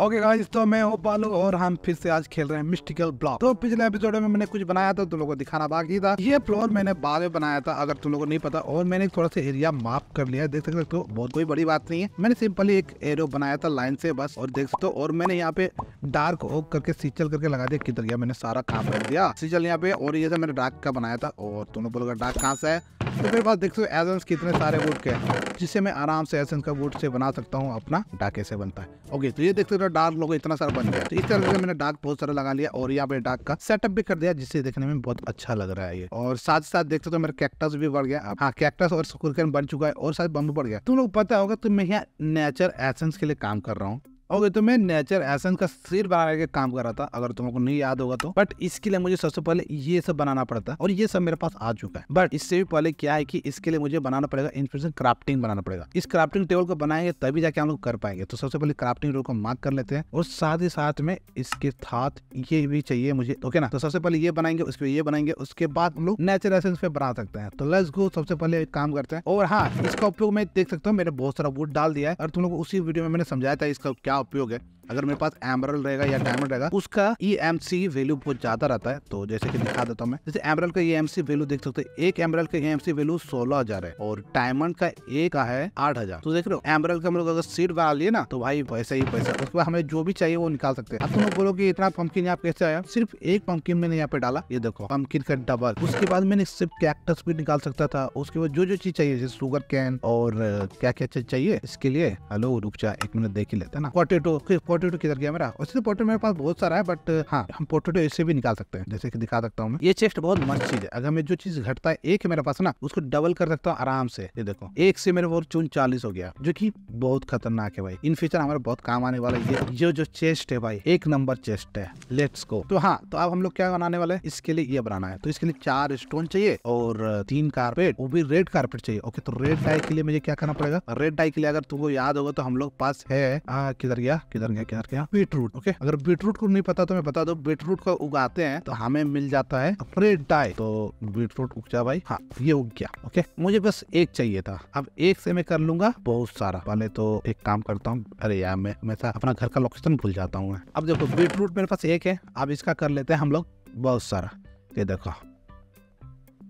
Okay okay guys तो मैं हूँ बालू और हम फिर से आज खेल रहे हैं मिस्टिकल ब्लॉक तो पिछले एपिसोड में मैंने कुछ बनाया था तुम लोगों को दिखाना बाकी था ये फ्लोर मैंने बाद में बनाया था अगर तुम लोगों को नहीं पता और मैंने थोड़ा सा एरिया माफ कर लिया देख सकते हो तो बहुत कोई बड़ी बात नहीं है मैंने सिंपली एक एरो बनाया था लाइन से बस और देख सकते हो और मैंने यहाँ पे डार्क ओक करके सीचल करके लगा दिया किधर गया मैंने सारा काम कर दिया सीचल यहाँ पे और ये मैंने डार्क का बनाया था और तुम लोग बोलोगे डार्क कहाँ से है तो मेरे पास देख सो एजेंस कितने सारे वुड के जिससे मैं आराम से एजेंस का वुड से बना सकता हूँ अपना डाके से बनता है ओके तो ये देख सकते तरह डार्क लोग इतना सारा बन गया तो इस तरह से मैंने डार्क बहुत सारा लगा लिया और यहाँ पे डार्क का सेटअप भी कर दिया जिससे देखने में बहुत अच्छा लग रहा है ये और साथ साथ देखते तो मेरा कैक्टस भी बढ़ गया हाँ कैक्टस और सुकुर बन चुका है और साथ बम्बू बढ़ गया तुम लोग पता होगा तो मैं यहाँ नेचर एसेंस के लिए काम कर रहा हूँ ओके तो मैं नेचर एसेंस का सिर बना के काम कर रहा था अगर तुम लोग नहीं याद होगा तो बट इसके लिए मुझे सबसे पहले ये सब बनाना पड़ता है और ये सब मेरे पास आ चुका है बट इससे भी पहले क्या है कि इसके लिए मुझे बनाना पड़ेगा इन्फॉर्मेशन क्राफ्टिंग बनाना पड़ेगा इस क्राफ्टिंग टेबल को बनाएंगे तभी जाके हम लोग कर पाएंगे तो सबसे पहले क्राफ्टिंग टेबल को मार्क कर लेते हैं और साथ ही साथ में इसके साथ ये भी चाहिए मुझे ओके ना तो सबसे पहले ये बनाएंगे उसके ये बनाएंगे उसके बाद हम लोग नेचर एसेंस पे बना सकते हैं तो लेट्स गो सबसे पहले काम करते हैं और हाँ इसका उपयोग मैं देख सकता हूँ मैंने बहुत सारा वुड डाल दिया है और तुम लोग उसी वीडियो में मैंने समझाया था इसका क्या उपयोग है अगर मेरे पास एमरल रहेगा या डायमंड रहेगा उसका ई एम सी वैल्यू बहुत ज्यादा रहता है तो जैसे कि दिखा देता हूँ मैं जैसे एमरल का ई एम सी वैल्यू देख सकते हैं एक एमरल का ई एम सी वैल्यू सोलह हजार है और डायमंड का एक का है आठ हजार तो देख रहे हो एमरल का हम लोग अगर सीट बना लिए ना तो भाई पैसा ही पैसा उसके बाद हमें जो भी चाहिए वो निकाल सकते हैं अब तुम लोग बोलो की इतना पंपकिन यहाँ कैसे आया सिर्फ एक पंपकिन मैंने यहाँ पे डाला ये देखो पंपकिन का डबल उसके बाद मैंने सिर्फ कैक्टस भी निकाल सकता था उसके बाद जो जो चीज चाहिए जैसे शुगर कैन और क्या क्या चीज चाहिए इसके लिए हेलो रुक जा एक मिनट देख ही लेते ना पोटेटो पोर्ट्रेटो किधर गया मेरा वैसे तो पोर्ट्रेट मेरे पास बहुत सारा है बट हाँ हम पोर्ट्रेटो इससे भी निकाल सकते हैं जैसे कि दिखा सकता हूँ मैं ये चेस्ट बहुत मस्त चीज है अगर मैं जो चीज घटता है एक है मेरे पास ना उसको डबल कर सकता हूँ आराम से ये देखो एक से मेरे वो चून चालीस हो गया जो की बहुत खतरनाक है भाई इन फ्यूचर हमारे बहुत काम आने वाला ये जो चेस्ट है भाई एक नंबर चेस्ट है लेट्स को तो हाँ तो अब हम लोग क्या बनाने वाले हैं इसके लिए ये बनाना है तो इसके लिए चार स्टोन चाहिए और तीन कारपेट वो भी रेड कारपेट चाहिए ओके तो रेड डाई के लिए मुझे क्या करना पड़ेगा रेड डाई के लिए अगर तुमको याद होगा तो हम लोग पास है हाँ, किधर गया किधर गया है क्या क्या बीटरूट ओके अगर बीटरूट को नहीं पता तो मैं बता दो बीटरूट को उगाते हैं तो हमें मिल जाता है फ्रेड डाई तो बीटरूट उग जा भाई हाँ ये उग गया ओके मुझे बस एक चाहिए था अब एक से मैं कर लूंगा बहुत सारा पहले तो एक काम करता हूँ अरे यार मैं हमेशा अपना घर का लोकेशन भूल जाता हूँ मैं अब देखो बीटरूट मेरे पास एक है अब इसका कर लेते हैं हम लोग बहुत सारा ये देखो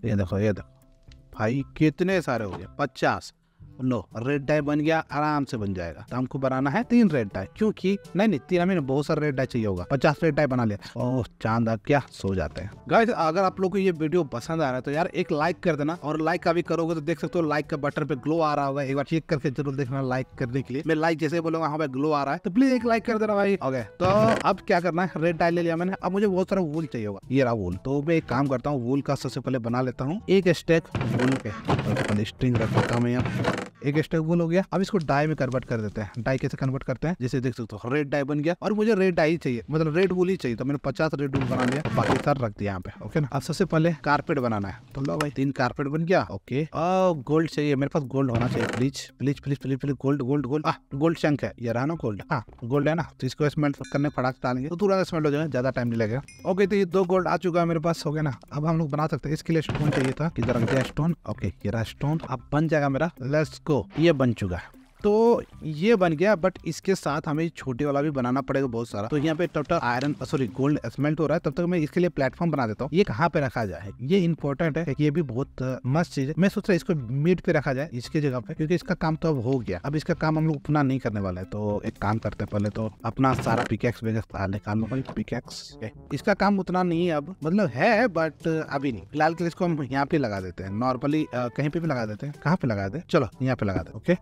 ये देखो ये देखो भाई कितने सारे हो गए पचास लो रेड डाई बन गया आराम से बन जाएगा तो हमको बनाना है तीन रेड डाई क्योंकि नहीं नहीं तीन हमें बहुत सारे रेड डाई चाहिए होगा पचास रेड डाई बना लिया ओह चांद अब क्या सो जाते हैं गाइस अगर आप लोग को ये वीडियो पसंद आ रहा है तो यार एक लाइक कर देना और लाइक अभी करोगे तो देख सकते हो लाइक का बटन पे ग्लो आ रहा होगा एक बार चेक करके जरूर देखना लाइक करने के लिए मैं लाइक जैसे बोलूंगा हाँ भाई ग्लो आ रहा है तो प्लीज एक लाइक कर देना भाई ओके तो अब क्या करना है रेड डाई ले लिया मैंने अब मुझे बहुत सारा वूल चाहिए होगा ये रहा वूल तो मैं एक काम करता हूँ वूल का सबसे पहले बना लेता हूँ एक स्टेक वूल के स्ट्रिंग रख देता हूँ मैं यहाँ एक बोल हो गया अब इसको डाई में कन्वर्ट कर देते हैं डाई कैसे कन्वर्ट करते हैं जैसे देख सकते हो रेड डाई बन गया और मुझे रेड डाई चाहिए मतलब रेड वुल ही चाहिए तो मैंने पचास रेड वुल बना लिया बाकी सर रख दिया यहाँ पे ओके ना अब सबसे पहले कारपेट बनाना है तो लो भाई तीन कारपेट बन गया ओके गोल्ड चाहिए मेरे पास गोल्ड होना चाहिए please please please please please gold gold gold gold शंक है ये रहा ना गोल्ड हाँ गोल्ड है ना तो इसको स्मेल्ट करने फटाक डालेंगे तो तुरंत स्मेल्ट हो जाएगा ज्यादा टाइम नहीं लगेगा ओके तो ये दो गोल्ड आ चुका है मेरे पास हो गया ना अब हम लोग बना सकते हैं इसके लिए स्टोन चाहिए था कि स्टोन ओके ये रहा स्टोन अब बन जाएगा मेरा लेट्स को ये बन चुका है तो ये बन गया बट इसके साथ हमें छोटे वाला भी बनाना पड़ेगा बहुत सारा तो यहाँ पे total iron sorry gold smelt हो रहा है तब तक मैं इसके लिए प्लेटफॉर्म बना देता हूँ ये कहाँ पे रखा जाए ये इंपॉर्टेंट है ये भी बहुत uh, मस्त चीज है मैं सोच रहा इसको मिड पे रखा जाए इसके जगह पे क्योंकि इसका काम तो अब हो गया अब इसका काम हम लोग अपना नहीं करने वाला है तो एक काम करते पहले तो अपना सारा पिकेक्स पिकेक्स इसका काम उतना नहीं है अब मतलब है बट uh, अभी नहीं फिलहाल के लिए इसको हम यहाँ पे लगा देते हैं नॉर्मली uh, कहीं पे भी लगा देते हैं कहाँ पे लगा दे चलो यहाँ पे लगा दे ओके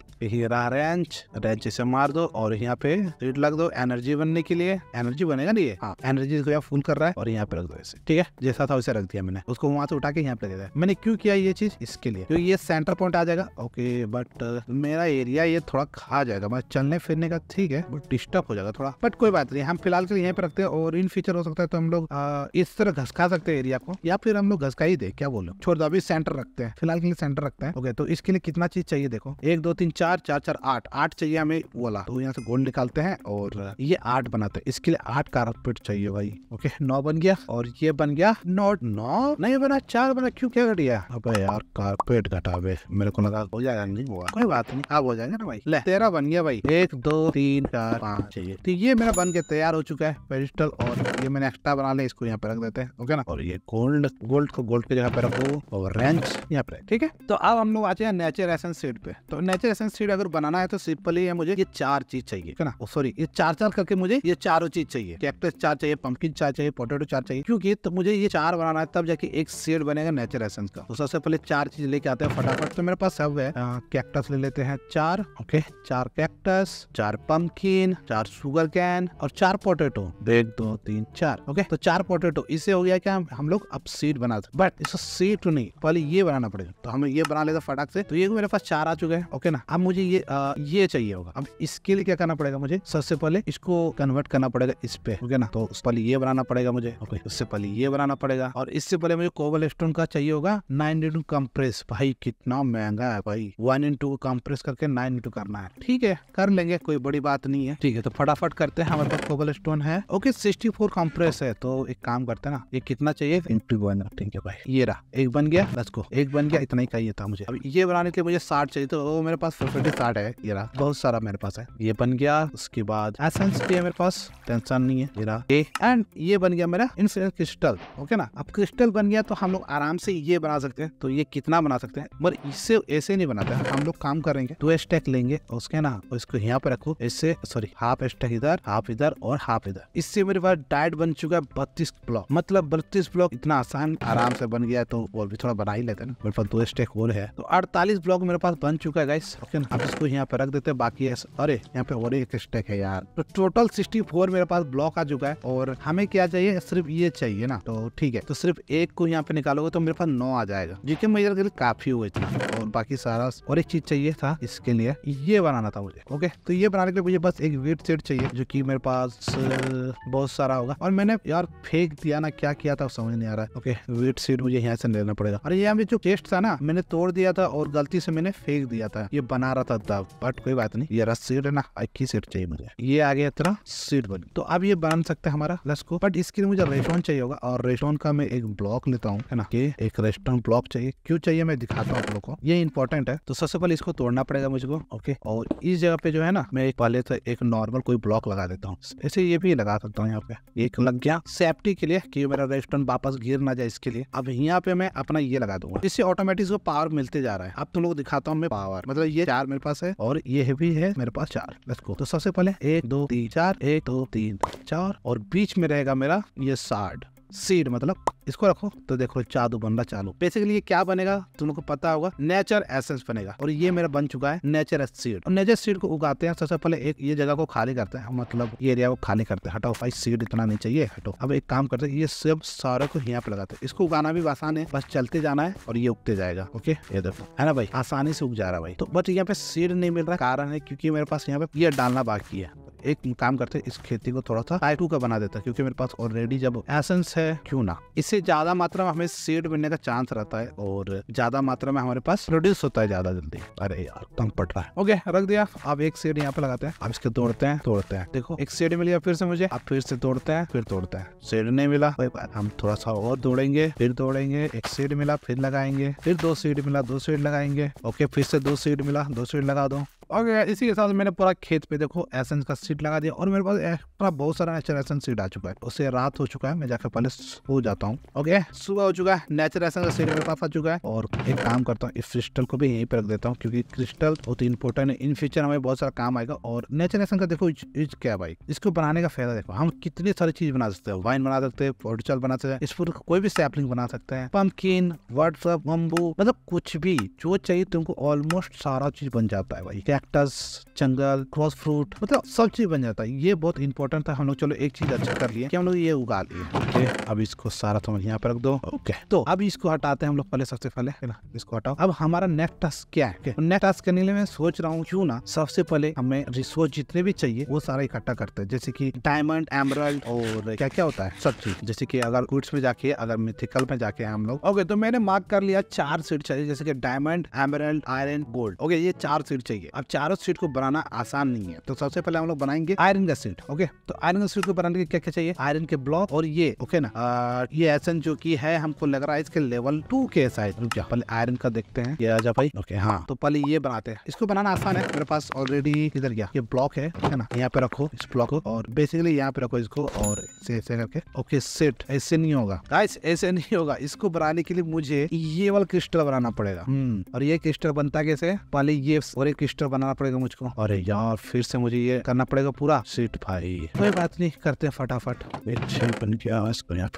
रेंच रेंच इसे मार दो और यहाँ पे रेड लग दो एनर्जी बनने के लिए एनर्जी बनेगा नहीं हाँ एनर्जी को यहाँ फुल कर रहा है और यहाँ पे रख दो इसे ठीक है जैसा था उसे रख दिया मैंने उसको वहां से उठा के यहाँ पे दे दिया मैंने क्यों किया ये चीज इसके लिए क्योंकि ये सेंटर पॉइंट आ जाएगा ओके बट uh, मेरा एरिया ये थोड़ा खा जाएगा मैं चलने फिरने का ठीक है बट डिस्टर्ब हो जाएगा थोड़ा बट कोई बात नहीं हम फिलहाल के लिए यहाँ पे रखते हैं और इन फ्यूचर हो सकता है तो हम लोग uh, इस तरह घसका सकते हैं एरिया को या फिर हम लोग घसका ही दे क्या बोलो छोड़ दो अभी सेंटर रखते हैं फिलहाल के लिए सेंटर रखते हैं ओके तो इसके लिए कितना चीज चाहिए देखो एक दो तीन चार चार चार आठ आठ चाहिए हमें वाला तो यहाँ से गोल्ड निकालते हैं और ये आठ बनाते हैं इसके लिए आठ कार्पेट चाहिए भाई ओके नौ बन गया और ये बन गया नौ नौ नहीं बना चार बना क्यों क्या घट अबे यार कारपेट घटावे मेरे को लगा हो जाएगा नहीं हुआ कोई बात नहीं आप हो जाएंगे ना भाई ले तेरा बन गया भाई एक दो तीन चार पाँच चाहिए तो ये मेरा बन के तैयार हो चुका है पेरिस्टल और ये मैंने एक्स्ट्रा बना लिया इसको यहाँ पे रख देते हैं ओके ना और ये गोल्ड गोल्ड को गोल्ड की जगह पे रखो और रेंच यहाँ पे ठीक है तो अब हम लोग आते हैं नेचर एसेंस सीट पे तो नेचर एसेंस सीट अगर बना बनाना है तो सिंपली है मुझे ये चार चीज चाहिए है ना सॉरी ये चार चार करके मुझे ये चारों चीज चाहिए कैक्टस चार चाहिए पंपकिन चार चाहिए पोटेटो चार चाहिए क्योंकि तो मुझे ये चार बनाना है तब जाके एक शेड बनेगा नेचर एसेंस का तो सबसे पहले चार चीज लेके आते हैं फटाफट तो मेरे पास सब है कैक्टस ले लेते हैं चार ओके चार कैक्टस चार पंपकिन चार शुगर कैन और चार पोटेटो एक दो तीन चार ओके तो चार पोटेटो इससे हो गया क्या हम लोग अब सीट बना बट इस सीट नहीं पहले ये बनाना पड़ेगा तो हमें ये बना लेते फटाक से तो ये मेरे पास चार आ चुके हैं ओके ना अब मुझे ये आ, ये चाहिए होगा अब इसके लिए क्या करना पड़ेगा मुझे सबसे पहले इसको कन्वर्ट करना पड़ेगा इस पे ओके ना तो उस पहले ये बनाना पड़ेगा मुझे उससे पहले ये बनाना पड़ेगा और इससे पहले मुझे कोबल स्टोन का चाहिए होगा नाइन इंटू कम्प्रेस भाई कितना महंगा है भाई वन इंटू कम्प्रेस करके नाइन इंटू करना है ठीक है कर लेंगे कोई बड़ी बात नहीं है ठीक है तो फटाफट करते हैं हमारे पास कोबल स्टोन है ओके सिक्सटी फोर कम्प्रेस है तो एक काम करते ना ये कितना चाहिए इंटू वन ठीक है भाई ये रहा एक बन गया लेट्स को एक बन गया इतना ही चाहिए था मुझे अब ये बनाने के लिए मुझे साठ चाहिए तो वो मेरे पास फिफ्टी साठ है है ये रहा बहुत सारा मेरे पास है ये बन गया उसके बाद एसेंस भी है मेरे पास टेंशन नहीं है ये रहा ये एंड ये बन गया मेरा इंसिडेंट क्रिस्टल ओके ना अब क्रिस्टल बन गया तो हम लोग आराम से ये बना सकते हैं तो ये कितना बना सकते हैं मगर इससे ऐसे नहीं बनाते हैं हम लोग काम करेंगे दो स्टैक लेंगे उसके ना इसको यहाँ पे रखो इससे सॉरी हाफ स्टैक इधर हाफ इधर और हाफ इधर इससे मेरे पास डाइट बन चुका है बत्तीस ब्लॉक मतलब बत्तीस ब्लॉक इतना आसान आराम से बन गया तो और भी थोड़ा बना ही लेते ना मेरे पास दो स्टैक और है तो अड़तालीस ब्लॉक मेरे पास बन चुका है गाइस ओके ना अब इसको यहाँ पे रख देते हैं बाकी है अरे यहाँ पे और एक स्टेक है यार तो टोटल सिक्सटी फोर मेरे पास ब्लॉक आ चुका है और हमें क्या चाहिए सिर्फ ये चाहिए ना तो ठीक है तो सिर्फ एक को यहाँ पे निकालोगे तो मेरे पास नौ आ जाएगा जिसके मेजर के लिए काफी हुए थे और बाकी सारा और एक चीज चाहिए था इसके लिए ये बनाना था मुझे ओके तो ये बनाने के लिए मुझे बस एक वेट सेट चाहिए जो की मेरे पास बहुत सारा होगा और मैंने यार फेंक दिया ना क्या किया था समझ नहीं आ रहा है ओके वेट सेट मुझे यहाँ से लेना पड़ेगा और यहाँ जो चेस्ट था ना मैंने तोड़ दिया था और गलती से मैंने फेंक दिया था ये बना रहा था था बट कोई बात नहीं ये रस सीट है ना अच्छी सीट चाहिए मुझे ये आ गया इतना सीट बन तो अब ये बन सकते हैं हमारा लस को बट इसके लिए मुझे रेस्टोरेंट चाहिए होगा और रेस्टोरेंट का मैं एक ब्लॉक लेता हूँ है ना कि एक रेस्टोरेंट ब्लॉक चाहिए क्यों चाहिए मैं दिखाता हूँ आप लोग को ये इंपॉर्टेंट है तो सबसे पहले इसको तोड़ना पड़ेगा मुझको ओके और इस जगह पे जो है ना मैं एक पहले तो एक नॉर्मल कोई ब्लॉक लगा देता हूँ ऐसे ये भी लगा सकता हूँ यहाँ पे एक लग गया सेफ्टी के लिए की मेरा रेस्टोरेंट वापस गिर ना जाए इसके लिए अब यहाँ पे मैं अपना ये लगा दूंगा इससे ऑटोमेटिक पावर मिलते जा रहा है अब तुम लोग दिखाता हूँ मैं पावर मतलब ये चार मेरे पास है है और ये भी है मेरे पास चार लेट्स गो तो सबसे पहले एक दो तीन चार एक दो तीन चार और बीच में रहेगा मेरा ये साठ सीड मतलब इसको रखो तो देखो जादू बनना चालू बेसिकली ये क्या बनेगा तुम लोग को पता होगा नेचर एसेंस बनेगा और ये मेरा बन चुका है नेचर सीड और नेचर सीड को उगाते हैं सबसे पहले एक ये जगह को खाली करते हैं मतलब ये एरिया को खाली करते हैं हटाओ भाई सीड इतना नहीं चाहिए हटो अब एक काम करते हैं ये सब सारे को यहाँ पे लगाते हैं इसको उगाना भी आसान है बस चलते जाना है और ये उगते जाएगा ओके ये देखो है ना भाई आसानी से उग जा रहा है भाई तो बट यहाँ पे सीड नहीं मिल रहा कारण है क्योंकि मेरे पास यहाँ पे ये डालना बाकी है एक काम करते हैं इस खेती को थोड़ा सा टाइटू का बना देता क्योंकि मेरे पास ऑलरेडी जब एसेंस है क्यों ना इसे ज्यादा मात्रा में हमें सीड मिलने का चांस रहता है और ज्यादा मात्रा में हमारे पास प्रोड्यूस होता है ज्यादा जल्दी अरे यार कम पट रहा है ओके रख दिया अब एक सीड यहाँ पे लगाते हैं अब इसके तोड़ते हैं तोड़ते हैं देखो एक सीड मिली फिर से मुझे अब फिर से तोड़ते हैं फिर तोड़ते हैं सीड नहीं मिला हम थोड़ा सा और दौड़ेंगे फिर दौड़ेंगे एक सीड मिला फिर लगाएंगे फिर दो सीड मिला दो सीड लगाएंगे ओके फिर से दो सीड मिला दो सीड लगा दो और इसी के साथ मैंने पूरा खेत पे देखो एसेंस का सीट लगा दिया और मेरे पास एक्स्ट्रा बहुत सारा नेचर एसेंस सीट आ चुका है उससे रात हो चुका है मैं जाकर पहले सो जाता हूँ ओके सुबह हो चुका है नेचर एसेंस का सीट मेरे पास आ चुका है और एक काम करता हूँ इस क्रिस्टल को भी यहीं पर रख देता हूँ क्योंकि क्रिस्टल बहुत इंपॉर्टेंट है इन फ्यूचर हमें बहुत सारा काम आएगा और नेचर एसेंस का देखो यूज क्या भाई इसको बनाने का फायदा देखो हम कितनी सारी चीज बना सकते हैं वाइन बना सकते हैं पोर्टल बना सकते हैं इस पर कोई भी सैपलिंग बना सकते हैं पंपकिन व्हाट्सअप बम्बू मतलब कुछ भी जो चाहिए तुमको ऑलमोस्ट सारा चीज बन जाता है भाई क्या कैक्टस जंगल क्रॉस फ्रूट मतलब सब चीज बन जाता है ये बहुत इंपॉर्टेंट था हम लोग चलो एक चीज अच्छा कर लिए कि हम लोग ये उगा लिए ओके अब इसको सारा तुम तो यहाँ पर रख दो ओके तो अब इसको हटाते हैं हम लोग पहले सबसे पहले है ना इसको हटाओ अब हमारा नेक्स्ट टास्क क्या है नेक्स्ट टास्क करने लिए मैं सोच रहा हूँ क्यों ना सबसे पहले हमें रिसोर्स जितने भी चाहिए वो सारा इकट्ठा करते हैं जैसे की डायमंड एमरल्ड और क्या क्या होता है सब चीज जैसे की अगर गुड्स में जाके अगर मिथिकल में जाके हम लोग ओके तो मैंने मार्क कर लिया चार सीट चाहिए जैसे की diamond emerald iron gold okay ये चार सीट चाहिए अब चारों सीट को बनाना आसान नहीं है तो सबसे पहले हम लोग बनाएंगे आयरन का सीट ओके तो आयरन का सीट को बनाने के क्या क्या चाहिए आयरन के ब्लॉक और ये ओके ना आ, ये एसन जो की है हमको लग रहा है इसके लेवल टू के साइज पहले आयरन का देखते हैं ये आजा भाई ओके हाँ तो पहले ये बनाते हैं इसको बनाना आसान है मेरे पास ऑलरेडी इधर गया ये ब्लॉक है है ना यहाँ पे रखो इस ब्लॉक को और बेसिकली यहाँ पे रखो इसको और ऐसे करके ओके सेट ऐसे नहीं होगा गाइस ऐसे नहीं होगा इसको बनाने के लिए मुझे ये वाला क्रिस्टल बनाना पड़ेगा हम्म, और ये क्रिस्टल बनता कैसे पहले ये और एक क्रिस्टल बनाना पड़ेगा मुझको अरे यार फिर से मुझे ये करना पड़ेगा पूरा सीट भाई कोई बात नहीं करते हैं फटाफट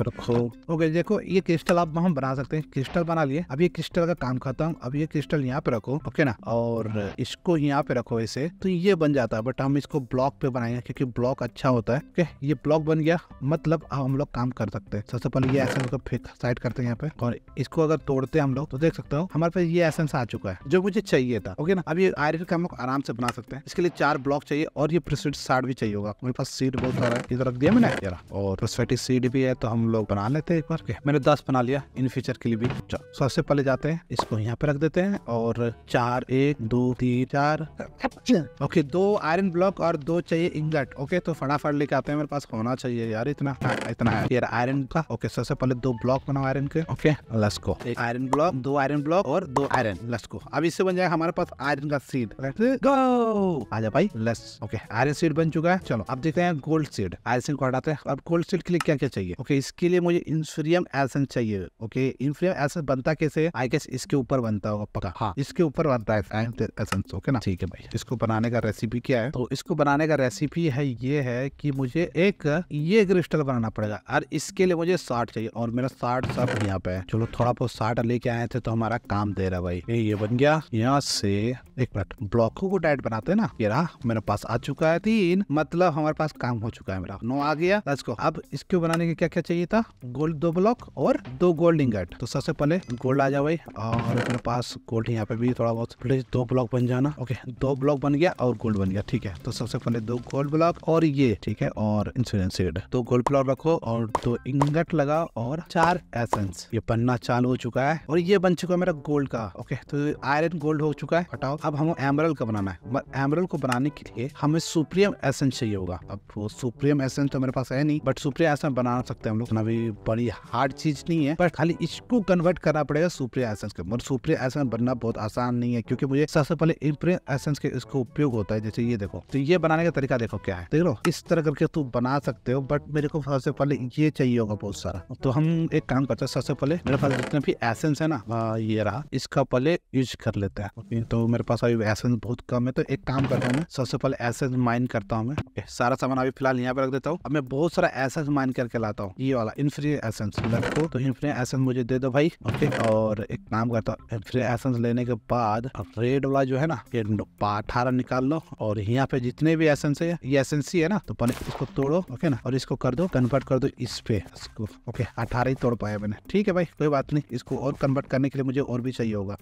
रखो ओके देखो ये क्रिस्टल आप हम बना सकते हैं क्रिस्टल बना लिए अब ये क्रिस्टल का काम खत्म अब ये क्रिस्टल यहाँ पे रखो ओके ना और इसको यहाँ पे रखो ऐसे तो ये बन जाता है बट हम इसको ब्लॉक पे बनाएंगे क्योंकि ब्लॉक अच्छा होता है ओके ये ब्लॉक बन गया मतलब अब हम लोग काम कर सकते हैं सबसे पहले ये एसेंस को फेंक साइड करते हैं यहाँ पे और इसको अगर तोड़ते हैं हम लोग तो देख सकते हो हमारे पास ये एसेंस आ चुका है जो मुझे चाहिए था ओके ना अब ये आयरन का हम आराम से बना सकते हैं इसके लिए चार ब्लॉक चाहिए और ये प्रोसीड साड भी चाहिए होगा मेरे पास सीड बहुत सारा है इधर रख दिया मैंने और प्रोस्फेटिक सीड भी है तो हम लोग बना लेते हैं एक बार मैंने दस बना लिया इन फ्यूचर के लिए भी सबसे पहले जाते हैं इसको यहाँ पे रख देते हैं और चार एक दो तीन चार ओके दो आयरन ब्लॉक और दो चाहिए इंगट ओके तो फटाफट लेके आते हैं मेरे पास होना चाहिए यार इतना हाँ, इतना है यार आयरन का ओके सबसे पहले दो ब्लॉक बनाओ आयरन के ओके लस्को एक आयरन ब्लॉक दो आयरन ब्लॉक और दो आयरन लस्को अब इससे बन जाएगा हमारे पास आयरन का सीड गो आजा भाई ओके आयरन सीड बन चुका है चलो अब देखते हैं गोल्ड सीड आयरन सीड को हटाते हैं अब गोल्ड सीड के लिए क्या क्या चाहिए ओके इसके लिए मुझे एसन चाहिए ओके एसन बनता कैसे आई गेस इसके ऊपर बनता होगा हाँ इसके ऊपर बनता है ओके ना ठीक है भाई इसको बनाने का रेसिपी क्या है तो इसको बनाने का रेसिपी है ये है कि मुझे एक ये क्रिस्टल बनाना पड़ेगा और इसके लिए मुझे साठ चाहिए और मेरा साठ सब यहाँ पे है चलो थोड़ा बहुत साठ लेके आए थे तो हमारा काम दे रहा भाई ये बन गया यहाँ से एक मिनट ब्लॉक ब्लॉकों को डाइट बनाते ना ये रहा मेरे पास आ चुका है तीन मतलब हमारे पास काम हो चुका है मेरा नो आ गया लेट्स अब इसको बनाने के क्या क्या चाहिए था गोल्ड दो ब्लॉक और दो गोल्ड इंगट तो सबसे पहले गोल्ड आ जाओ भाई और मेरे पास गोल्ड यहाँ पे भी थोड़ा बहुत प्लीज दो ब्लॉक बन जाना ओके दो ब्लॉक बन गया और गोल्ड बन गया ठीक है तो सबसे पहले दो गोल्ड ब्लॉक और ये ठीक है और इंसुरेंस सीड दो गोल्ड ब्लॉक रखो और दो इंगट लगाओ और चार एसेंस ये पन्ना चालू हो चुका है और ये बन चुका है मेरा गोल्ड का ओके तो आयरन गोल्ड हो चुका है हटाओ अब हम एमरल एमरल का बनाना है एमरल को बनाने के लिए हमें सुप्रीम एसेंस चाहिए होगा अब वो सुप्रीम एसेंस तो मेरे पास है नहीं बट सुप्रीम एसेंस बना सकते हैं हम लोग ना भी बड़ी हार्ड चीज नहीं है बट खाली इसको कन्वर्ट करना पड़ेगा सुप्रीम एसेंस के मगर सुप्रीम एसेंस बनना बहुत आसान नहीं है क्योंकि मुझे सबसे पहले इम्प्रेम एसेंस के इसको उपयोग होता है जैसे ये देखो तो ये बनाने का तरीका देखो क्या है देख लो इस तरह करके तू तो बना सकते हो बट मेरे को सबसे पहले ये चाहिए होगा बहुत सारा तो हम एक काम करते हैं सबसे पहले मेरे पास जितने भी एसेंस है ना हाँ, ये रहा इसका पहले यूज कर लेते हैं तो मेरे पास अभी एसेंस बहुत कम है तो एक काम करता हूँ मैं सबसे पहले एसेंस माइन करता हूँ मैं सारा सामान अभी फिलहाल यहाँ पे रख देता हूँ अब मैं बहुत सारा एसेंस माइन करके लाता हूँ ये वाला इनफ्री एसेंस रखो तो इनफ्री एसेंस मुझे दे दो भाई ओके और एक काम करता हूँ इनफ्री एसेंस लेने के बाद रेड वाला जो है ना ये अठारह निकाल लो और यहाँ पे जितने भी एसेंस है ये ही है ना तो पहले इसको तोड़ो ओके ना और इसको कर दो कन्वर्ट कर दो इस पे इसको ओके अठारह ही तोड़ पाया मैंने ठीक है भाई कोई बात नहीं इसको और कन्वर्ट करने के लिए मुझे और भी चाहिए होगा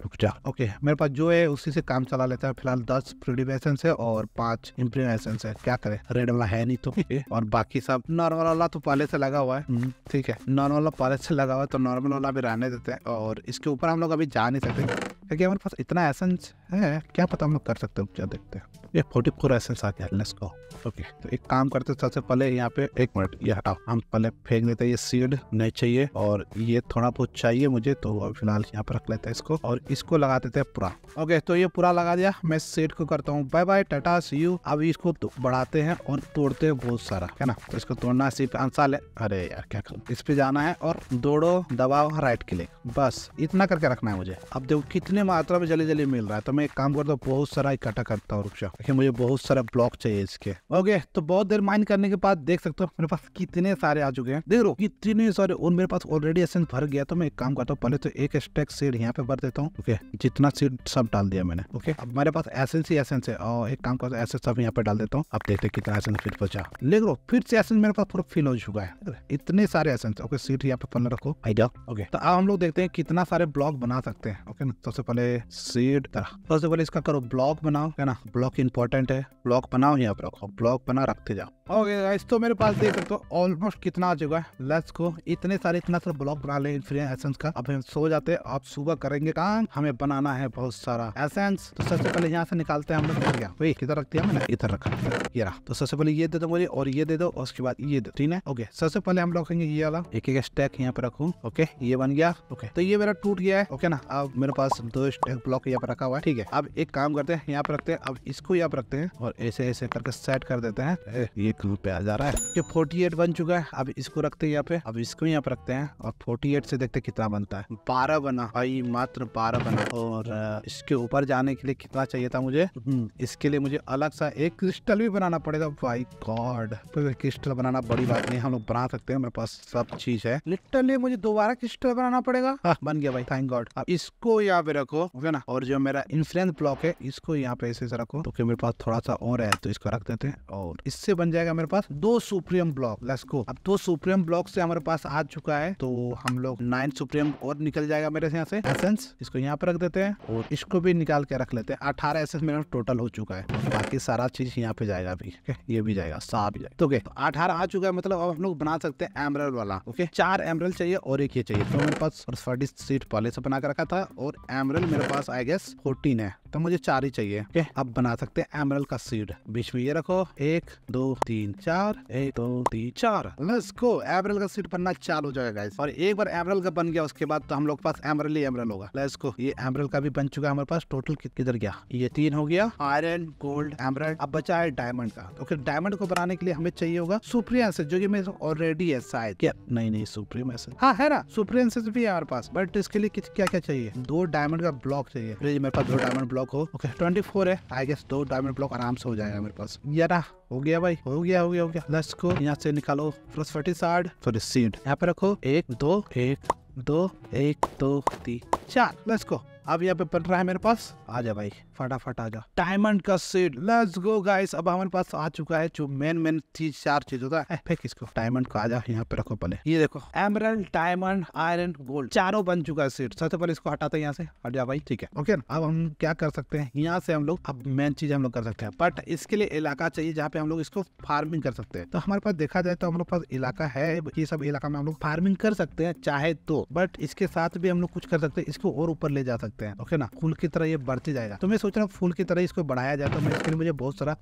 ओके मेरे पास जो है उसी से काम चला लेता है फिलहाल फिलहाल दस प्रिडिवेशन है और पांच इम्प्रिवेशन है क्या करे रेड वाला है नहीं तो और बाकी सब नॉर्मल वाला तो पहले से लगा हुआ है हम्म। ठीक है नॉर्मल वाला पहले से लगा हुआ है तो नॉर्मल वाला भी रहने देते हैं और इसके ऊपर हम लोग अभी जा नहीं सकते क्योंकि हमारे पास इतना एसेंस है क्या पता हम लोग कर सकते हैं क्या देखते हैं ये फोर्टी फोर एसेंस आ गया लेट्स गो ओके तो एक काम करते हैं सबसे पहले यहाँ पे एक मिनट ये हटाओ हम पहले फेंक देते हैं ये सीड नहीं चाहिए और ये थोड़ा बहुत चाहिए मुझे तो फिलहाल यहाँ पर रख लेते हैं इसको और इसको लगा देते हैं पूरा ओके तो ये पूरा लगा दिया मैं इस सेट को करता हूँ बाय बाय टाटा सी यू अब इसको तो बढ़ाते हैं और तोड़ते हैं बहुत सारा है ना तो इसको तोड़ना सिर्फ आंसाल है अरे यार क्या करूँ इस पे जाना है और दौड़ो दबाओ राइट क्लिक बस इतना करके रखना है मुझे अब देखो कितने मात्रा में जल्दी जल्दी मिल रहा है तो मैं एक काम करता हूँ बहुत सारा इकट्ठा करता हूँ रुपया देखिए मुझे बहुत सारा ब्लॉक चाहिए इसके ओके तो बहुत देर माइन करने के बाद देख सकते हो मेरे पास कितने सारे आ चुके हैं देख रो कितने सारे और मेरे पास ऑलरेडी एसेंस भर गया तो मैं एक काम करता हूँ पहले तो एक स्टेक सीड यहाँ पे भर देता हूँ ओके जितना सीड सब डाल दिया मैंने ओके अब मेरे पास एसेंस ही एसेंस है और एक काम करो एसेंस सब यहाँ पे डाल देता हूँ आप देखते कितना एसेंस फिर बचा लेकिन लो फिर से एसेंस मेरे पास पूरा फिल हो चुका है इतने सारे एसेंस ओके सीट यहाँ पे पंद्रह रखो आइडिया ओके तो अब हम लोग देखते हैं कितना सारे ब्लॉक बना सकते हैं ओके ना सबसे पहले सीट सबसे पहले इसका करो ब्लॉक बनाओ है ना ब्लॉक इंपॉर्टेंट है ब्लॉक बनाओ यहाँ पे रखो ब्लॉक बना रखते जाओ ओके गाइस तो मेरे पास देख सकते हो ऑलमोस्ट कितना आ चुका है लेट्स गो इतने सारे इतना सारा ब्लॉक बना ले फ्री एसेंस का अब हम सो जाते हैं आप सुबह करेंगे काम हमें बनाना है बहुत सारा एसेंस तो सबसे पहले यहाँ यहाँ से निकालते हैं हम लोग गया वही किधर रख दिया मैंने इधर रखा ये रहा तो सबसे पहले ये दे दो मुझे और ये दे दो और उसके बाद ये दो ठीक है ओके सबसे पहले हम रखेंगे ये वाला एक एक स्टैक यहाँ पे रखू ओके ये बन गया ओके तो ये मेरा टूट गया है ओके ना अब मेरे पास दो स्टैक ब्लॉक यहाँ पे रखा हुआ है ठीक है अब एक काम करते हैं यहाँ पे रखते हैं अब इसको यहाँ पे रखते हैं और ऐसे ऐसे करके सेट कर देते हैं ये कहाँ पे आ जा रहा है ये फोर्टी एट बन चुका है अब इसको रखते हैं यहाँ पे अब इसको यहाँ पे रखते हैं और फोर्टी एट से देखते कितना बनता है बारह बना भाई मात्र बारह बना और इसके ऊपर जाने के लिए कितना चाहिए था मुझे हम्म। इसके लिए मुझे अलग सा एक क्रिस्टल भी बनाना पड़ेगा बाई गॉड क्रिस्टल बनाना बड़ी बात नहीं हम लोग बना सकते हैं मेरे पास सब चीज है लिटरली मुझे दोबारा क्रिस्टल बनाना पड़ेगा हाँ, बन गया भाई थैंक गॉड अब इसको यहाँ पे रखो ओके ना और जो मेरा इंफ्लुएंस ब्लॉक है इसको यहाँ पे ऐसे रखो तो मेरे पास थोड़ा सा और है तो इसको रख देते हैं और इससे बन जाएगा मेरे पास दो सुप्रीम ब्लॉक लेट्स गो अब दो सुप्रीम ब्लॉक से हमारे पास आ चुका है तो हम लोग नाइन सुप्रीम और निकल जाएगा मेरे यहाँ से एसेंस इसको यहाँ पे रख देते हैं और इसको भी निकाल के रख लेते हैं अठारह अठारह एस मेरा टोटल हो चुका है बाकी सारा चीज़ यहाँ पे जाएगा अभी ये भी जाएगा सा भी जाएगा तो ओके तो अठारह आ चुका है मतलब अब हम लोग बना सकते हैं एमरल वाला ओके चार एमरल चाहिए और एक ये चाहिए तो मेरे पास फर्टी सीट पहले से बना कर रखा था और एमरल मेरे पास आई गेस फोर्टीन है तो मुझे चार ही चाहिए ओके अब बना सकते हैं एमरल का सीड बीच में ये रखो एक दो तीन चार एक दो तीन चार लेट्स को एमरल का सीड बनना चालू हो जाएगा गाइस और एक बार एमरल का बन गया उसके बाद तो हम लोग पास एमरल ही एमरल होगा लेट्स गो ये एमरल का भी बन चुका है हमारे पास टोटल किधर गया ये तीन हो गया आयरन गोल्ड एमराइड अब बचा है डायमंड का ओके तो डायमंड को बनाने के लिए हमें चाहिए होगा सुप्रिया एसेस जो की मेरे ऑलरेडी है शायद क्या नहीं नहीं सुप्रीम एसेस हाँ है ना सुप्रिया एसेस भी है हमारे पास बट इसके लिए क्या क्या चाहिए दो डायमंड का ब्लॉक चाहिए मेरे पास दो डायमंड ब्लॉक हो ओके ट्वेंटी फोर है आई गेस दो डायमंड ब्लॉक आराम से हो जाएगा मेरे पास ये हो गया भाई हो गया हो गया हो गया लस्ट को यहाँ से निकालो प्लस फर्टिसाइड सॉरी सीड यहाँ पे रखो एक दो एक दो एक दो तीन चार लस्ट को अब यहाँ पे बन रहा है मेरे पास आ जा भाई फटाफट आ जा डायमंड का सीड लेट्स गो गाइस अब हमारे पास आ चुका है जो मेन मेन चीज चार चीज होता है फेंक इसको डायमंड को आ जा यहाँ पे रखो पहले ये देखो एमरल डायमंड आयरन गोल्ड चारों बन चुका है सीड सबसे पहले इसको हटाते हैं यहाँ से हट जा भाई ठीक है ओके अब हम क्या कर सकते हैं यहाँ से हम लोग अब मेन चीज हम लोग कर सकते हैं बट इसके लिए इलाका चाहिए जहाँ पे हम लोग इसको फार्मिंग कर सकते हैं तो हमारे पास देखा जाए तो हम लोग पास इलाका है ये सब इलाका में हम लोग फार्मिंग कर सकते हैं चाहे तो बट इसके साथ भी हम लोग कुछ कर सकते हैं इसको और ऊपर ले जा सकते सकते हैं ओके ना फूल की तरह ये बढ़ते जाएगा तो मैं सोच रहा हूँ फूल की तरह इसको बढ़ाया जाए तो मैं इसके लिए मुझे बहुत सारा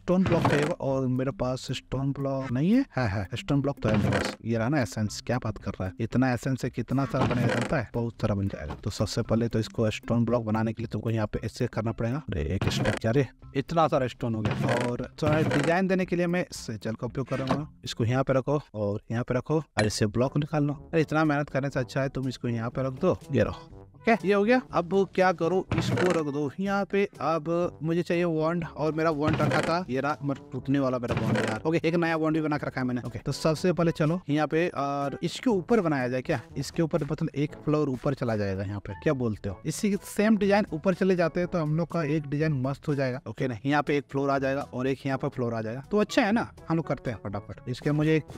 स्टोन ब्लॉक चाहिए और मेरे पास स्टोन ब्लॉक नहीं है है, है स्टोन ब्लॉक तो है मेरे पास ये रहा ना एसेंस क्या बात कर रहा है इतना एसेंस है कितना सारा बनाया जाता है बहुत सारा बन जाएगा तो सबसे पहले तो इसको स्टोन ब्लॉक बनाने के लिए तुमको यहाँ पे ऐसे करना पड़ेगा एक स्ट्रक्चर है इतना सारा स्टोन हो गया और थोड़ा डिजाइन देने के लिए मैं जल का उपयोग करूंगा इसको यहाँ पे रखो और यहाँ पे रखो और इससे ब्लॉक निकाल लो अरे इतना मेहनत करने से अच्छा है तुम इसको यहाँ पे रख दो ये रहो ओके ये हो गया अब क्या करो इसको रख दो यहाँ पे अब मुझे चाहिए वॉन्ड और मेरा वॉन्ड रखा था ये रहा टूटने वाला मेरा बॉन्ड यार ओके एक नया बॉन्ड भी बना रखा है मैंने ओके तो सबसे पहले चलो यहाँ पे और इसके ऊपर बनाया जाए क्या इसके ऊपर मतलब एक फ्लोर ऊपर चला जाएगा यहाँ पे क्या बोलते हो इसी सेम डिजाइन ऊपर चले जाते हैं तो हम लोग का एक डिजाइन मस्त हो जाएगा ओके ना यहाँ पे एक फ्लोर आ जाएगा और एक यहाँ पे फ्लोर आ जाएगा तो अच्छा है ना हम लोग करते हैं फटाफट इसके मुझे एक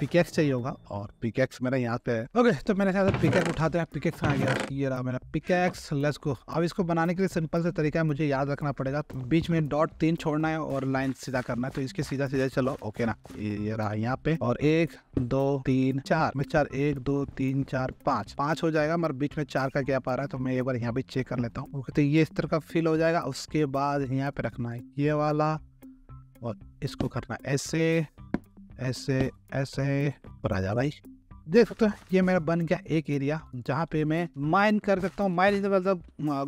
पिकेक्स चाहिए होगा और पिकेक्स मेरा यहाँ पे है ओके तो मैंने पिकेक्स उठाते हैं पिकेक्स आ गया ये मेरा पिकैक्स लेस को अब इसको बनाने के लिए सिंपल से तरीका है मुझे याद रखना पड़ेगा बीच में डॉट तीन छोड़ना है और लाइन सीधा करना है तो इसके सीधा सीधा चलो ओके ना ये रहा यहाँ पे और एक दो तीन चार मैं चार एक दो तीन चार पाँच पाँच हो जाएगा मगर बीच में चार का गैप आ रहा है तो मैं एक बार यहाँ पे चेक कर लेता हूँ तो ये इस तरह का फील हो जाएगा उसके बाद यहाँ पे रखना है ये वाला और इसको करना ऐसे ऐसे ऐसे पर आ जा भाई देख सकते हो ये मेरा बन गया एक एरिया जहाँ पे मैं माइन कर सकता हूँ माइन मतलब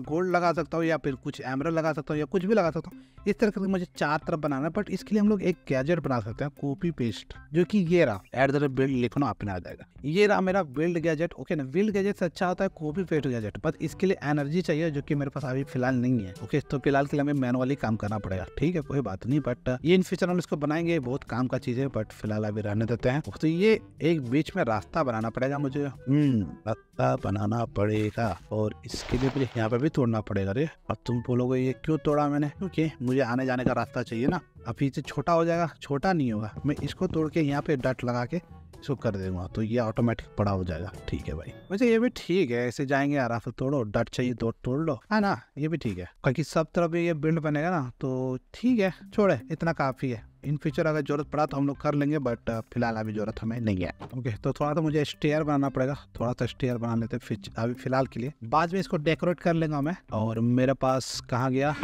गोल्ड लगा सकता हूँ या फिर कुछ एमरल लगा सकता हूँ या कुछ भी लगा सकता हूँ इस तरह से मुझे चार तरफ बनाना है बट इसके लिए हम लोग एक गैजेट बना सकते हैं कॉपी पेस्ट जो कि ये रहा एट द रेट बिल्ड लिखना आपने अपने आ जाएगा ये रहा मेरा बिल्ड गैजेट ओके ना बिल्ड गैजेट से अच्छा होता है कॉपी पेस्ट गैजेट बट इसके लिए एनर्जी चाहिए जो कि मेरे पास अभी फिलहाल नहीं है ओके तो फिलहाल के लिए हमें मैनुअली काम करना पड़ेगा ठीक है कोई बात नहीं बट ये इन फ्यूचर हम इसको बनाएंगे बहुत काम का चीज़ है बट फिलहाल अभी रहने देते हैं तो ये एक बीच में रास्ता रास्ता बनाना पड़ेगा मुझे हम्म रास्ता बनाना पड़ेगा और इसके लिए मुझे यहाँ पे भी तोड़ना पड़ेगा रे अब तुम बोलोगे ये क्यों तोड़ा मैंने क्योंकि मुझे आने जाने का रास्ता चाहिए ना अभी से तो छोटा हो जाएगा छोटा नहीं होगा मैं इसको तोड़ के यहाँ पे डट लगा के इसको कर देगा तो ये ऑटोमेटिक पड़ा हो जाएगा ठीक है भाई वैसे ये भी ठीक है ऐसे जाएंगे आराम से तोड़ो डट चाहिए तो तोड़ लो है हाँ ना ये भी ठीक है क्योंकि सब तरफ ये बिल्ड बनेगा ना तो ठीक है छोड़े इतना काफ़ी है इन फ्यूचर अगर जरूरत पड़ा तो हम लोग कर लेंगे बट uh, फिलहाल अभी जरूरत हमें नहीं है ओके तो थोड़ा तो मुझे स्टेयर बनाना पड़ेगा थोड़ा सा स्टेयर बना लेते हैं अभी फिलहाल के लिए बाद में इसको डेकोरेट कर लेगा हमें और मेरे पास कहाँ गया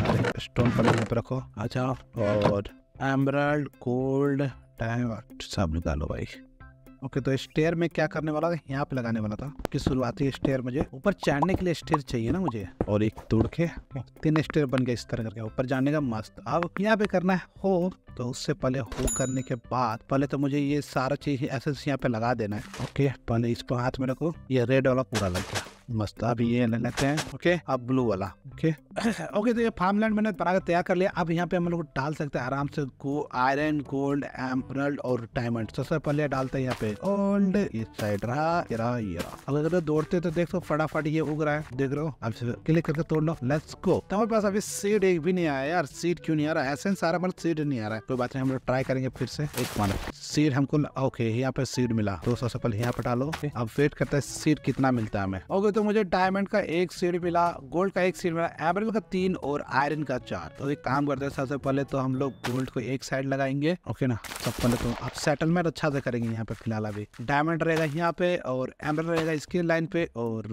स्टोन पर रखो अच्छा और एमराल्ड गोल्ड सब निकालो भाई ओके तो स्टेयर में क्या करने वाला था यहाँ पे लगाने वाला था कि शुरुआती स्टेयर मुझे ऊपर चढ़ने के लिए स्टेयर चाहिए ना मुझे और एक तोड़ के तीन स्टेयर बन गया इस तरह करके ऊपर जाने का मस्त अब यहाँ पे करना है हो तो उससे पहले हो करने के बाद पहले तो मुझे ये सारा चीज ऐसे यहाँ पे लगा देना है ओके पहले इसको हाथ में रखो ये रेड वाला पूरा लग गया मस्त अब हम्म। ये ले लेते हैं ओके अब ब्लू वाला ओके ओके तो ये फार्म लैंड मैंने बना तैयार कर लिया अब यहाँ पे हम लोग डाल सकते हैं आराम से गो आयरन गोल्ड एम्परल्ड और डायमंड सबसे पहले डालते हैं यहाँ पे ओल्ड इस साइड रहा ये रहा ये रहा अगर तो दौड़ते तो देखो फटाफट ये उग रहा है देख रहे हो अब क्लिक करके तोड़ लो लेट्स गो तो हमारे पास अभी सीड एक भी नहीं आया यार सीड क्यों नहीं आ रहा ऐसे सारा मतलब सीड नहीं आ रहा है कोई बात नहीं हम लोग ट्राई करेंगे फिर से एक माना सीड हमको ओके यहाँ पे सीड मिला दो तो सबसे पहले यहाँ पे डालो अब वेट करते हैं सीड कितना मिलता है हमें ओके तो मुझे डायमंड का एक सीट मिला गोल्ड का एक सीट मिला एमरल का तीन और आयरन का चार तो एक काम करते हैं सबसे पहले तो हम लोग गोल्ड को एक साइड लगाएंगे ओके ना सब पहले तो आप सेटलमेंट अच्छा से करेंगे यहाँ पे फिलहाल अभी डायमंड रहेगा यहाँ पे और एमरल रहेगा स्किन लाइन पे और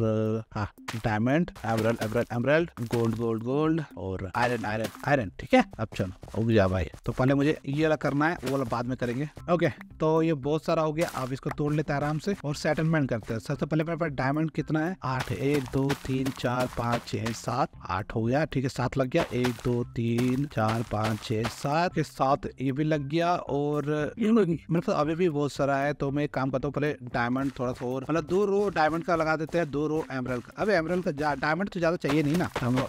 हाँ diamond emerald emerald emerald gold gold gold और आयरन आयरन आयरन ठीक है अब चलो उग जा भाई तो पहले मुझे ये वाला करना है वो वाला बाद में करेंगे ओके तो ये बहुत सारा हो गया आप इसको तोड़ लेते हैं आराम से और सेटलमेंट करते हैं सबसे पहले मेरे पास डायमंड कितना है आठ एक दो तीन चार पाँच छः सात आठ हो गया ठीक है सात लग गया एक दो तीन चार पाँच छः सात के साथ ये भी लग गया और मेरे पास मतलब अभी भी बहुत सारा है तो मैं काम करता हूँ पहले डायमंड थोड़ा सा और मतलब दो रो डायमंड का लगा देते हैं दो रो एमरल का अब एमरल का डायमंड तो ज्यादा चाहिए नहीं ना हम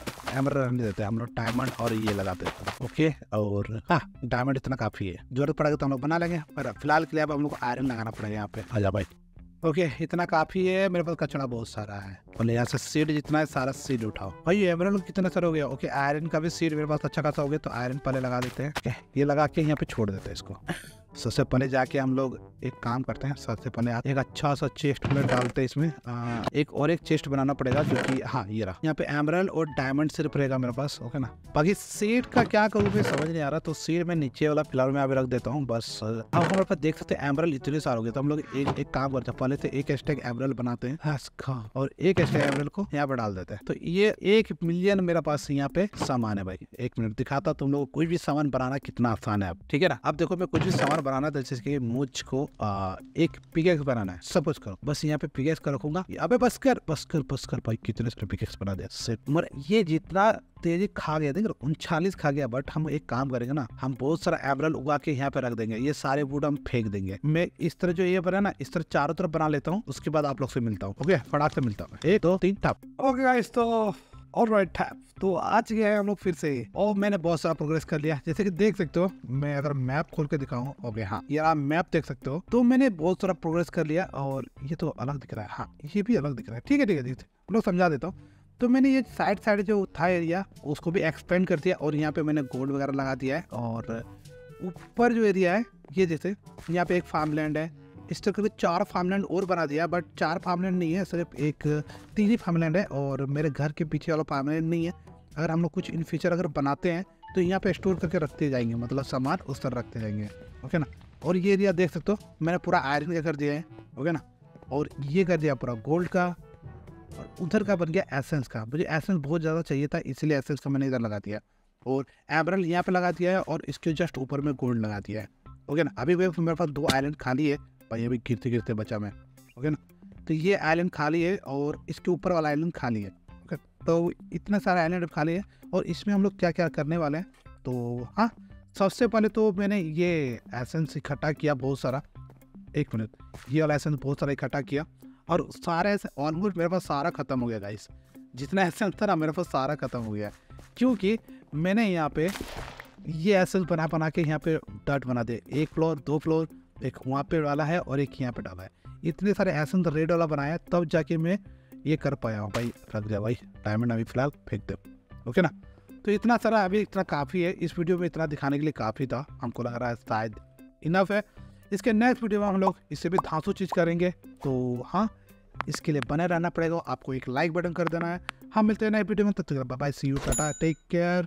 एमरल देते हैं हम लोग डायमंड और ये लगा देते हैं ओके और हाँ डायमंड इतना काफी है जरूरत पड़ेगा तो हम लोग बना लेंगे पर फिलहाल के लिए अब हम लोग को आयरन लगाना पड़ेगा यहाँ पे आजा भाई ओके इतना काफ़ी है मेरे पास कचरा बहुत सारा है बोले यहाँ से सीड जितना है सारा सीड उठाओ भाई एमरल कितना सारा हो गया ओके आयरन का भी सीड मेरे पास अच्छा खासा हो गया तो आयरन पहले लगा देते हैं ये लगा के यहाँ पे छोड़ देते हैं इसको सबसे पहले जाके हम लोग एक काम करते हैं सबसे पहले एक अच्छा सा चेस्ट में डालते हैं इसमें आ, एक और एक चेस्ट बनाना पड़ेगा जो कि हाँ ये रहा यहाँ पे एमरल और डायमंड सिर्फ रहेगा मेरे पास ओके ना बाकी सीट का क्या करूँ मैं समझ नहीं आ रहा तो सीट में नीचे वाला फिलहाल में अभी रख देता हूँ बस अब हमारे पास देख सकते एमरल इतने सारे हो गए तो हम लोग एक एक काम करते हैं पहले तो एक स्टेक एमरल बनाते हैं हाँ, हाँ, और एक स्टेक एमरल को यहाँ पे डाल देते हैं तो ये एक मिलियन मेरे पास यहाँ पे सामान है भाई एक मिनट दिखाता तुम लोग कुछ भी सामान बनाना कितना आसान है अब ठीक है ना अब देखो मैं कुछ भी सामान बनाना था तो जैसे कि मुझको एक पिकेक्स बनाना है सब कुछ करो बस यहाँ पे पिकेक्स का रखूंगा अबे बस कर बस कर बस कर भाई कितने सारे पिकेक्स बना दिया सेट मगर ये जितना तेजी खा गया देख उनचालीस खा गया बट हम एक काम करेंगे ना हम बहुत सारा एवरल उगा के यहाँ पे रख देंगे ये सारे वुड हम फेंक देंगे मैं इस तरह जो ये बना ना इस तरह चारों तरफ बना लेता हूँ उसके बाद आप लोग से मिलता हूँ ओके फटाक से मिलता हूँ एक दो तीन टाप ओके गाइस तो और राइट था तो आज गए हम लोग फिर से और मैंने बहुत सारा प्रोग्रेस कर लिया जैसे कि देख सकते हो मैं अगर मैप खोल के दिखाऊं ओके हाँ ये आप मैप देख सकते हो तो मैंने बहुत सारा प्रोग्रेस कर लिया और ये तो अलग दिख रहा है हाँ ये भी अलग दिख रहा है ठीक है ठीक है ठीक है लोग समझा देता हूँ तो मैंने ये साइड साइड जो था एरिया उसको भी एक्सपेंड कर दिया और यहाँ पे मैंने गोल्ड वगैरह लगा दिया है और ऊपर जो एरिया है ये जैसे यहाँ पे एक फार्म लैंड है इस तरह करके चार फार्मलैंड और बना दिया बट चार फार्मलैंड नहीं है सिर्फ एक तीन ही फार्मलैंड है और मेरे घर के पीछे वाला फार्मलैंड नहीं है अगर हम लोग कुछ इन फ्यूचर अगर बनाते हैं तो यहाँ पे स्टोर करके रखते जाएंगे मतलब सामान उस तरह रखते जाएंगे ओके ना और ये एरिया देख सकते हो मैंने पूरा आयरन का कर दिया है ओके ना और ये कर दिया पूरा गोल्ड का और उधर का बन गया एसेंस का मुझे एसेंस बहुत ज़्यादा चाहिए था इसलिए एसेंस का मैंने इधर लगा दिया और एमरल यहाँ पर लगा दिया है और इसके जस्ट ऊपर में गोल्ड लगा दिया है ओके ना अभी मेरे पास दो आयरन खाली है भाई अभी गिरते गिरते बचा मैं ओके ना तो ये आइलैंड खाली है और इसके ऊपर वाला आइलैंड खाली है ओके तो इतना सारा आइलैंड खाली है और इसमें हम लोग क्या क्या करने वाले हैं तो हाँ सबसे पहले तो मैंने ये एसेंस इकट्ठा किया बहुत सारा एक मिनट ये वाला एसेंस बहुत सारा इकट्ठा किया और सारे ऐसे ऑलमोस्ट मेरे पास सारा ख़त्म हो गया गाइस जितना एसेंस था ना मेरे पास सारा ख़त्म हो गया क्योंकि मैंने यहाँ पे ये एसेंस बना बना के यहाँ पे डट बना दिया एक फ्लोर दो फ्लोर एक वहाँ पे डाला है और एक यहाँ पे डाला है इतने सारे ऐसे रेड वाला बनाया तब जाके मैं ये कर पाया हूँ भाई रख दिया भाई डायमंड अभी फिलहाल फेंक दे ओके ना तो इतना सारा अभी इतना काफ़ी है इस वीडियो में इतना दिखाने के लिए काफ़ी था हमको लग रहा है शायद इनफ है इसके नेक्स्ट वीडियो में हम लोग इससे भी धांसू चीज़ करेंगे तो हाँ इसके लिए बने रहना पड़ेगा आपको एक लाइक बटन कर देना है हम मिलते हैं नए वीडियो में तब तक बाय सी यू टाटा टेक केयर